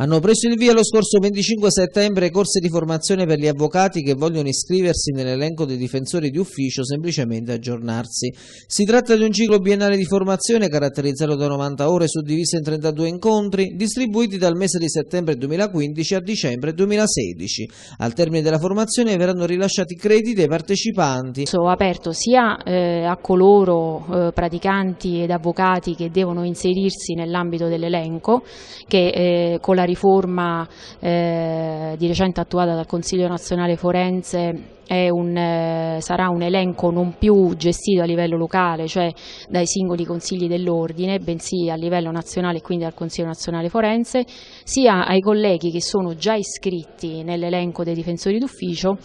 Hanno preso il via lo scorso 25 settembre corse di formazione per gli avvocati che vogliono iscriversi nell'elenco dei difensori di ufficio semplicemente aggiornarsi. Si tratta di un ciclo biennale di formazione caratterizzato da 90 ore suddivise in 32 incontri distribuiti dal mese di settembre 2015 a dicembre 2016. Al termine della formazione verranno rilasciati crediti ai partecipanti. Sono aperto sia eh, a coloro eh, praticanti ed avvocati che devono inserirsi nell'ambito dell'elenco che eh, con la riforma eh, di recente attuata dal Consiglio nazionale forense un, eh, sarà un elenco non più gestito a livello locale, cioè dai singoli consigli dell'ordine, bensì a livello nazionale e quindi al Consiglio nazionale forense, sia ai colleghi che sono già iscritti nell'elenco dei difensori d'ufficio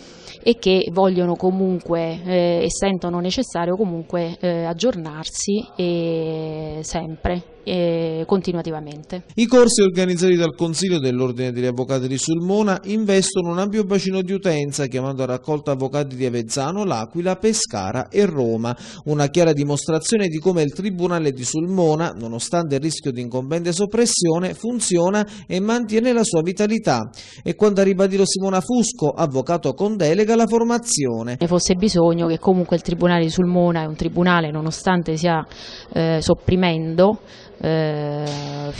e che vogliono comunque eh, e sentono necessario comunque eh, aggiornarsi e sempre e continuativamente. I corsi organizzati dal Consiglio dell'Ordine degli Avvocati di Sulmona investono un ampio bacino di utenza chiamando a raccolta avvocati di Avezzano, L'Aquila, Pescara e Roma. Una chiara dimostrazione di come il Tribunale di Sulmona, nonostante il rischio di incombente soppressione, funziona e mantiene la sua vitalità. E quando ha ribadito Simona Fusco, avvocato con delega la formazione. Ne fosse bisogno che comunque il Tribunale di Sulmona è un tribunale, nonostante sia eh, sopprimendo, eh,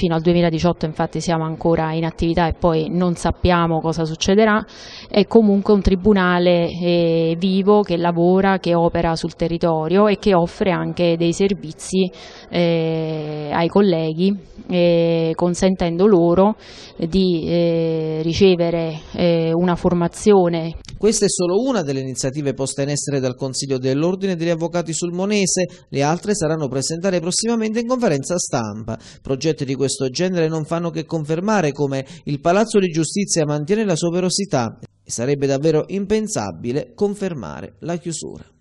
fino al 2018 infatti siamo ancora in attività e poi non sappiamo cosa succederà, è comunque un tribunale eh, vivo che lavora, che opera sul territorio e che offre anche dei servizi eh, ai colleghi eh, consentendo loro di eh, ricevere eh, una formazione questa è solo una delle iniziative poste in essere dal Consiglio dell'Ordine degli Avvocati sul Monese, le altre saranno presentate prossimamente in conferenza stampa. Progetti di questo genere non fanno che confermare come il Palazzo di Giustizia mantiene la sua verosità e sarebbe davvero impensabile confermare la chiusura.